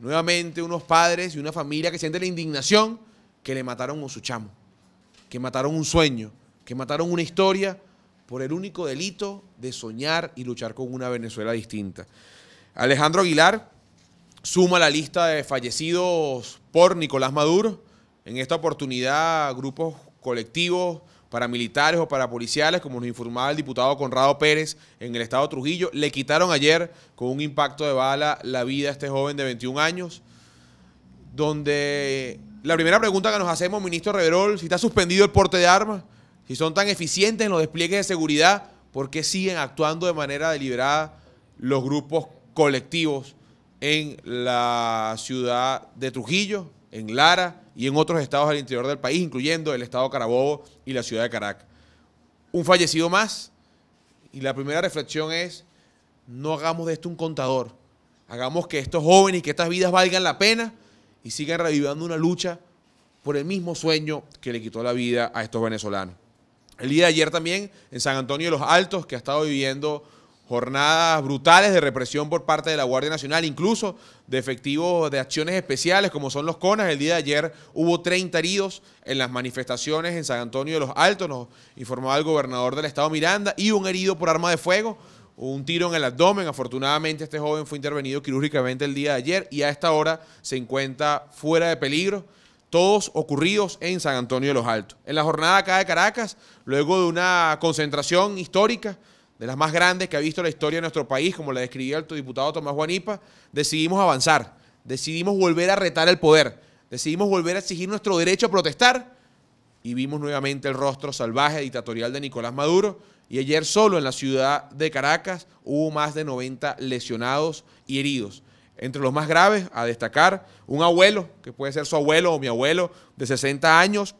Nuevamente unos padres y una familia que siente la indignación que le mataron a su chamo, que mataron un sueño, que mataron una historia por el único delito de soñar y luchar con una Venezuela distinta. Alejandro Aguilar suma la lista de fallecidos por Nicolás Maduro. En esta oportunidad, grupos colectivos paramilitares o para policiales, como nos informaba el diputado Conrado Pérez en el estado de Trujillo. Le quitaron ayer con un impacto de bala la vida a este joven de 21 años, donde la primera pregunta que nos hacemos, ministro Reverol, si está suspendido el porte de armas, si son tan eficientes en los despliegues de seguridad, ¿por qué siguen actuando de manera deliberada los grupos colectivos en la ciudad de Trujillo? en Lara y en otros estados al interior del país, incluyendo el estado Carabobo y la ciudad de Caracas. Un fallecido más. Y la primera reflexión es, no hagamos de esto un contador. Hagamos que estos jóvenes y que estas vidas valgan la pena y sigan reviviendo una lucha por el mismo sueño que le quitó la vida a estos venezolanos. El día de ayer también en San Antonio de los Altos, que ha estado viviendo jornadas brutales de represión por parte de la Guardia Nacional, incluso de efectivos de acciones especiales como son los CONAS. El día de ayer hubo 30 heridos en las manifestaciones en San Antonio de los Altos, nos informaba el gobernador del estado Miranda, y un herido por arma de fuego, un tiro en el abdomen. Afortunadamente este joven fue intervenido quirúrgicamente el día de ayer y a esta hora se encuentra fuera de peligro todos ocurridos en San Antonio de los Altos. En la jornada acá de Caracas, luego de una concentración histórica de las más grandes que ha visto la historia de nuestro país, como la describió el diputado Tomás Juanipa, decidimos avanzar, decidimos volver a retar el poder, decidimos volver a exigir nuestro derecho a protestar y vimos nuevamente el rostro salvaje dictatorial de Nicolás Maduro y ayer solo en la ciudad de Caracas hubo más de 90 lesionados y heridos. Entre los más graves, a destacar, un abuelo, que puede ser su abuelo o mi abuelo, de 60 años,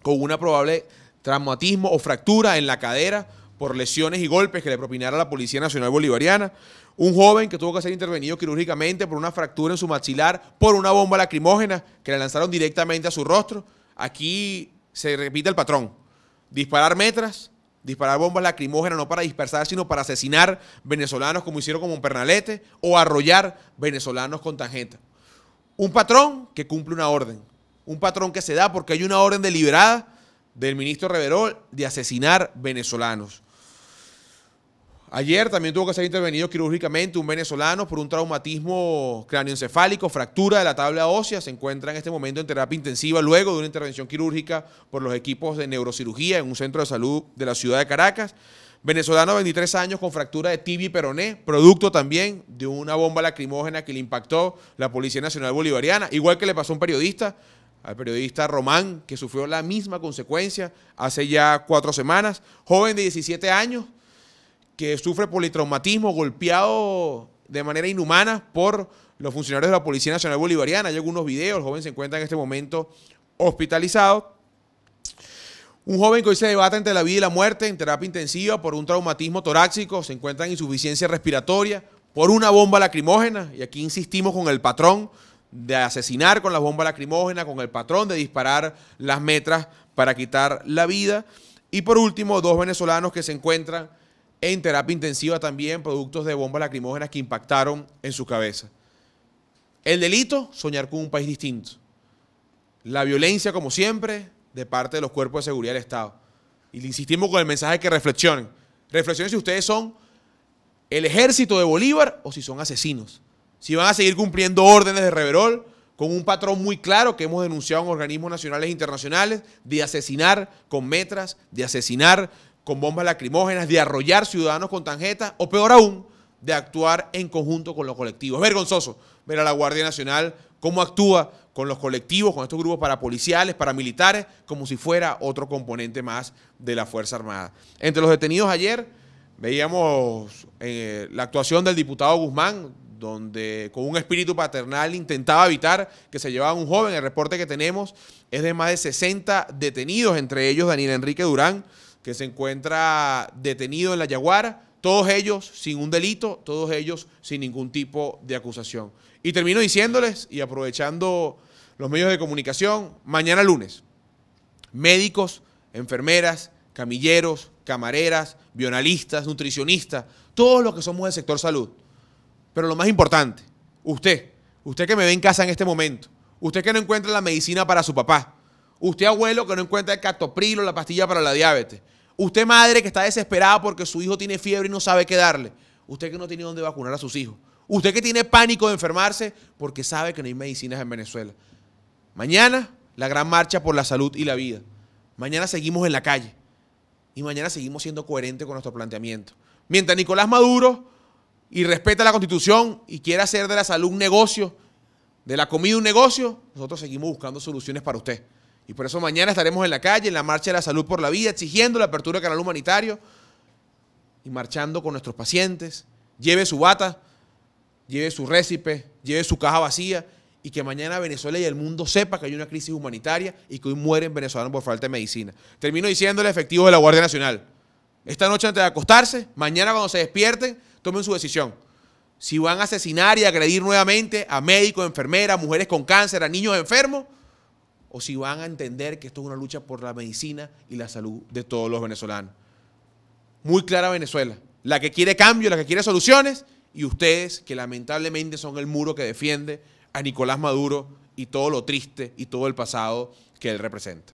con una probable traumatismo o fractura en la cadera por lesiones y golpes que le propinara la Policía Nacional Bolivariana, un joven que tuvo que ser intervenido quirúrgicamente por una fractura en su maxilar por una bomba lacrimógena que le lanzaron directamente a su rostro. Aquí se repite el patrón. Disparar metras, disparar bombas lacrimógenas no para dispersar, sino para asesinar venezolanos como hicieron con pernalete o arrollar venezolanos con tangenta. Un patrón que cumple una orden, un patrón que se da porque hay una orden deliberada del ministro Reverol de asesinar venezolanos. Ayer también tuvo que ser intervenido quirúrgicamente un venezolano por un traumatismo cráneoencefálico, fractura de la tabla ósea. Se encuentra en este momento en terapia intensiva luego de una intervención quirúrgica por los equipos de neurocirugía en un centro de salud de la ciudad de Caracas. Venezolano, 23 años, con fractura de tibia y peroné, producto también de una bomba lacrimógena que le impactó la Policía Nacional Bolivariana, igual que le pasó a un periodista al periodista Román, que sufrió la misma consecuencia hace ya cuatro semanas, joven de 17 años, que sufre politraumatismo, golpeado de manera inhumana por los funcionarios de la Policía Nacional Bolivariana. Hay algunos videos, el joven se encuentra en este momento hospitalizado. Un joven que hoy se debate entre la vida y la muerte en terapia intensiva por un traumatismo torácico, se encuentra en insuficiencia respiratoria, por una bomba lacrimógena, y aquí insistimos con el patrón de asesinar con las bombas lacrimógenas, con el patrón de disparar las metras para quitar la vida. Y por último, dos venezolanos que se encuentran en terapia intensiva también, productos de bombas lacrimógenas que impactaron en su cabeza. El delito, soñar con un país distinto. La violencia, como siempre, de parte de los cuerpos de seguridad del Estado. Y le insistimos con el mensaje que reflexionen. Reflexionen si ustedes son el ejército de Bolívar o si son asesinos si van a seguir cumpliendo órdenes de Reverol con un patrón muy claro que hemos denunciado en organismos nacionales e internacionales de asesinar con metras, de asesinar con bombas lacrimógenas, de arrollar ciudadanos con tarjetas o peor aún, de actuar en conjunto con los colectivos. Es vergonzoso ver a la Guardia Nacional cómo actúa con los colectivos, con estos grupos parapoliciales, paramilitares, como si fuera otro componente más de la Fuerza Armada. Entre los detenidos ayer veíamos eh, la actuación del diputado Guzmán, donde con un espíritu paternal intentaba evitar que se llevaba un joven. El reporte que tenemos es de más de 60 detenidos, entre ellos Daniel Enrique Durán, que se encuentra detenido en la Yaguara, todos ellos sin un delito, todos ellos sin ningún tipo de acusación. Y termino diciéndoles y aprovechando los medios de comunicación, mañana lunes, médicos, enfermeras, camilleros, camareras, bionalistas, nutricionistas, todos los que somos del sector salud pero lo más importante, usted, usted que me ve en casa en este momento, usted que no encuentra la medicina para su papá, usted abuelo que no encuentra el captopril o la pastilla para la diabetes, usted madre que está desesperada porque su hijo tiene fiebre y no sabe qué darle, usted que no tiene dónde vacunar a sus hijos, usted que tiene pánico de enfermarse porque sabe que no hay medicinas en Venezuela. Mañana, la gran marcha por la salud y la vida. Mañana seguimos en la calle. Y mañana seguimos siendo coherentes con nuestro planteamiento. Mientras Nicolás Maduro y respeta la constitución y quiere hacer de la salud un negocio, de la comida un negocio, nosotros seguimos buscando soluciones para usted. Y por eso mañana estaremos en la calle, en la Marcha de la Salud por la Vida, exigiendo la apertura del canal humanitario y marchando con nuestros pacientes. Lleve su bata, lleve su récipe, lleve su caja vacía y que mañana Venezuela y el mundo sepa que hay una crisis humanitaria y que hoy mueren venezolanos por falta de medicina. Termino diciéndole efectivo de la Guardia Nacional. Esta noche antes de acostarse, mañana cuando se despierten, tomen su decisión. Si van a asesinar y agredir nuevamente a médicos, enfermeras, mujeres con cáncer, a niños enfermos, o si van a entender que esto es una lucha por la medicina y la salud de todos los venezolanos. Muy clara Venezuela, la que quiere cambio, la que quiere soluciones, y ustedes que lamentablemente son el muro que defiende a Nicolás Maduro y todo lo triste y todo el pasado que él representa.